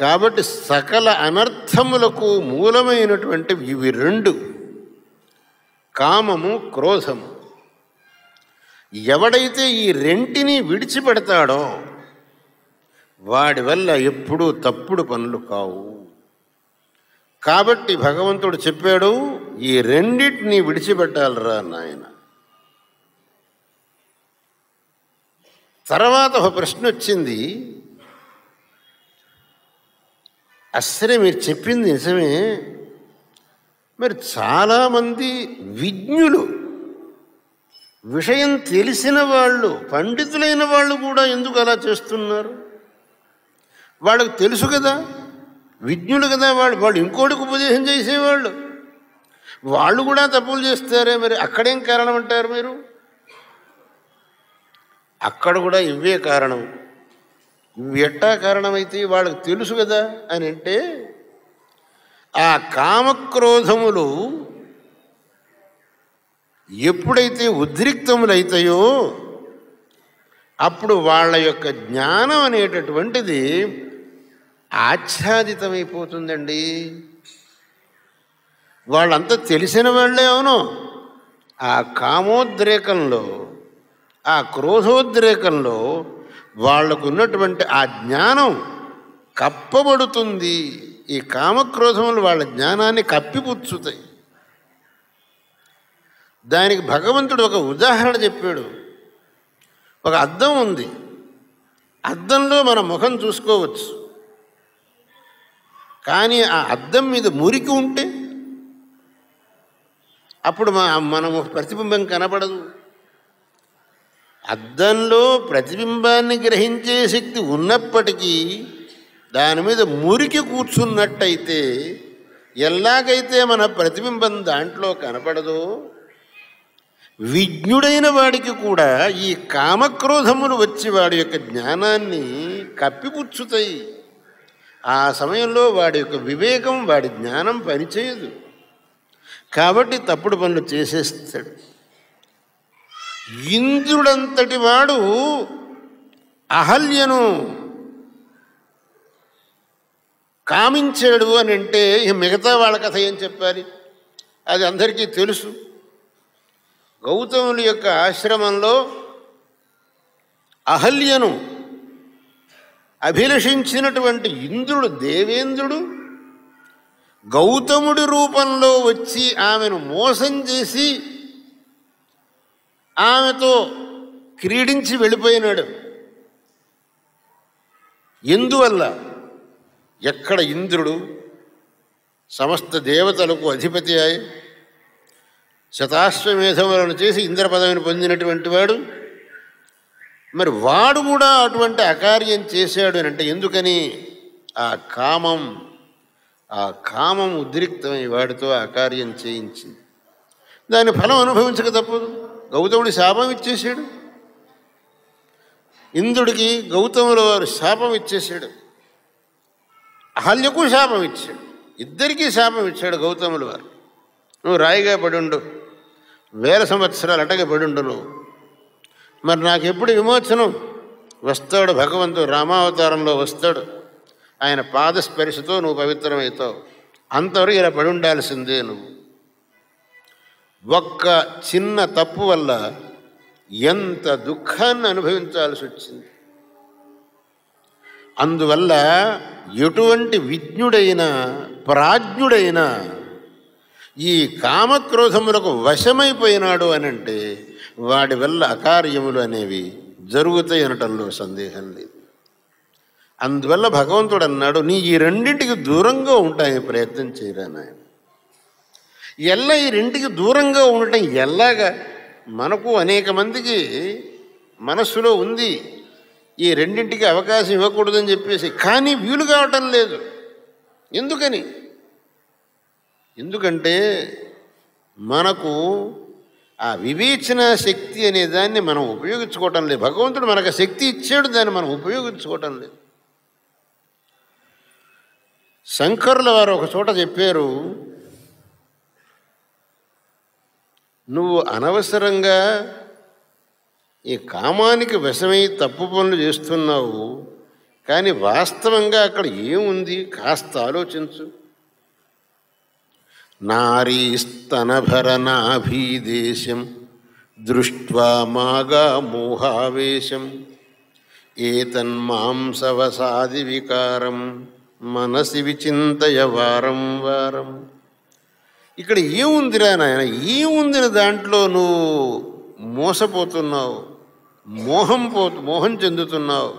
కాబట్టి సకల అనర్థములకు మూలమైనటువంటి ఇవి రెండు కామము క్రోధము ఎవడైతే ఈ రెంటిని విడిచిపెడతాడో వాడి వల్ల ఎప్పుడూ తప్పుడు పనులు కావు కాబట్టి భగవంతుడు చెప్పాడు ఈ రెండింటినీ విడిచిపెట్టాలరా నాయన తర్వాత ఒక ప్రశ్న వచ్చింది అసలే మీరు చెప్పింది నిజమే మరి చాలామంది విజ్ఞులు విషయం తెలిసిన వాళ్ళు పండితులైన వాళ్ళు కూడా ఎందుకు అలా చేస్తున్నారు వాళ్ళకు తెలుసు కదా విజ్ఞులు కదా వాళ్ళు వాళ్ళు ఇంకోటికి ఉపదేశం చేసేవాళ్ళు వాళ్ళు కూడా తప్పులు చేస్తారే మరి అక్కడేం కారణం అంటారు మీరు అక్కడ కూడా ఇవే కారణం నువ్వు ఎట్టా కారణమైతే వాళ్ళకి తెలుసు కదా అని అంటే ఆ కామక్రోధములు ఎప్పుడైతే ఉద్రిక్తములైతాయో అప్పుడు వాళ్ళ యొక్క జ్ఞానం అనేటటువంటిది ఆచ్ఛాదితమైపోతుందండి వాళ్ళంతా తెలిసిన వాళ్ళే అవును ఆ కామోద్రేకంలో ఆ క్రోధోద్రేకంలో వాళ్లకు ఉన్నటువంటి ఆ జ్ఞానం కప్పబడుతుంది ఈ కామక్రోధములు వాళ్ళ జ్ఞానాన్ని కప్పిపుచ్చుతాయి దానికి భగవంతుడు ఒక ఉదాహరణ చెప్పాడు ఒక అద్దం ఉంది అద్దంలో మన ముఖం చూసుకోవచ్చు కానీ ఆ అద్దం మీద మురికి ఉంటే అప్పుడు మా మనము ప్రతిబింబం కనపడదు అద్దంలో ప్రతిబింబాన్ని గ్రహించే శక్తి ఉన్నప్పటికీ దాని మీద మురికి కూర్చున్నట్టయితే ఎలాగైతే మన ప్రతిబింబం దాంట్లో కనపడదో విజ్ఞుడైన వాడికి కూడా ఈ కామక్రోధములు వచ్చి వాడి యొక్క జ్ఞానాన్ని కప్పిపుచ్చుతాయి ఆ సమయంలో వాడి యొక్క వివేకం వాడి జ్ఞానం పనిచేయదు కాబట్టి తప్పుడు పనులు చేసేస్తాడు ఇంద్రుడంతటి వాడు అహల్యను కామించాడు అని అంటే మిగతా వాళ్ళ కథ ఏం చెప్పాలి అది అందరికీ తెలుసు గౌతముని యొక్క ఆశ్రమంలో అహల్యను అభిలషించినటువంటి ఇంద్రుడు దేవేంద్రుడు గౌతముడి రూపంలో వచ్చి ఆమెను మోసం చేసి ఆమెతో క్రీడించి వెళ్ళిపోయినాడు ఎందువల్ల ఎక్కడ ఇంద్రుడు సమస్త దేవతలకు అధిపతి అయి శతాశ్వమేధములను చేసి ఇంద్ర పదవిని పొందినటువంటి వాడు మరి వాడు కూడా అటువంటి అకార్యం చేశాడు అని అంటే ఎందుకని ఆ కామం ఆ కామం ఉద్రిక్తమై వాడితో అకార్యం చేయించింది దాని ఫలం అనుభవించక తప్పదు గౌతముడి శాపం ఇచ్చేసాడు ఇంద్రుడికి గౌతముల వారు శాపం ఇచ్చేసాడు అహల్యకు శాపం ఇచ్చాడు ఇద్దరికీ శాపం ఇచ్చాడు గౌతముల వారు నువ్వు రాయిగా పడుండు వేల సంవత్సరాలు అటగ పడుండు నువ్వు మరి నాకెప్పుడు విమోచనం వస్తాడు భగవంతుడు రామావతారంలో వస్తాడు ఆయన పాదస్పరిశతో నువ్వు పవిత్రమవుతావు అంతవరకు ఇలా పడి ఉండాల్సిందే నువ్వు ఒక్క చిన్న తప్పు వల్ల ఎంత దుఃఖాన్ని అనుభవించాల్సి వచ్చింది అందువల్ల ఎటువంటి విజ్ఞుడైన ప్రాజ్ఞుడైన ఈ కామక్రోధములకు వశమైపోయినాడు అని అంటే వాడి వల్ల అకార్యములు అనేవి జరుగుతాయి అనటంలో సందేహం లేదు అందువల్ల భగవంతుడు అన్నాడు నీ ఈ రెండింటికి దూరంగా ఉంటాయని ప్రయత్నం చేయరా నాయన ఎల్లా ఈ రెంటికి దూరంగా ఉండటం ఎల్లాగా మనకు అనేక మందికి మనస్సులో ఉంది ఈ రెండింటికి అవకాశం ఇవ్వకూడదని చెప్పేసి కానీ వీలు కావటం లేదు ఎందుకని ఎందుకంటే మనకు ఆ వివేచన శక్తి అనే దాన్ని మనం ఉపయోగించుకోవటం లేదు భగవంతుడు మనకు శక్తి ఇచ్చాడు దాన్ని మనం ఉపయోగించుకోవటం లేదు శంకరుల వారు ఒక చోట చెప్పారు నువ్వు అనవసరంగా ఈ కామానికి విషమై తప్పు పనులు చేస్తున్నావు కానీ వాస్తవంగా అక్కడ ఏముంది కాస్త ఆలోచించు నారీస్తనభరణాభీదేశం దృష్ట్వా మాగా మోహావేశం ఏతన్మాంసవసాది వికారం మనసి విచింతయ వారం వారం ఇక్కడ ఏముందిరా నాయన ఏముందిన దాంట్లో నువ్వు మోసపోతున్నావు మోహం పో మోహం చెందుతున్నావు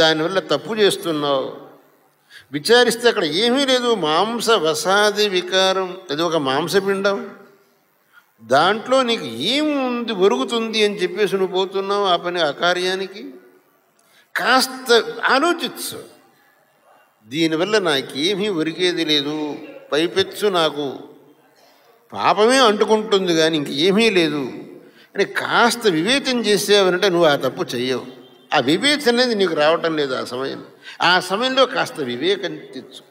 దానివల్ల తప్పు చేస్తున్నావు విచారిస్తే అక్కడ ఏమీ లేదు మాంస వసాది వికారం అది ఒక మాంసపిండం దాంట్లో నీకు ఏముంది ఒరుగుతుంది అని చెప్పేసి నువ్వు పోతున్నావు ఆ పని ఆ కార్యానికి కాస్త ఆలోచించు దీనివల్ల నాకేమీ ఒరిగేది లేదు పైపెచ్చు నాకు పాపమే అంటుకుంటుంది కానీ ఇంక ఏమీ లేదు అని కాస్త వివేచన చేసేవనంటే నువ్వు ఆ తప్పు చెయ్యవు ఆ వివేచన అనేది నీకు రావటం లేదు ఆ సమయంలో ఆ సమయంలో కాస్త వివేకం తెచ్చు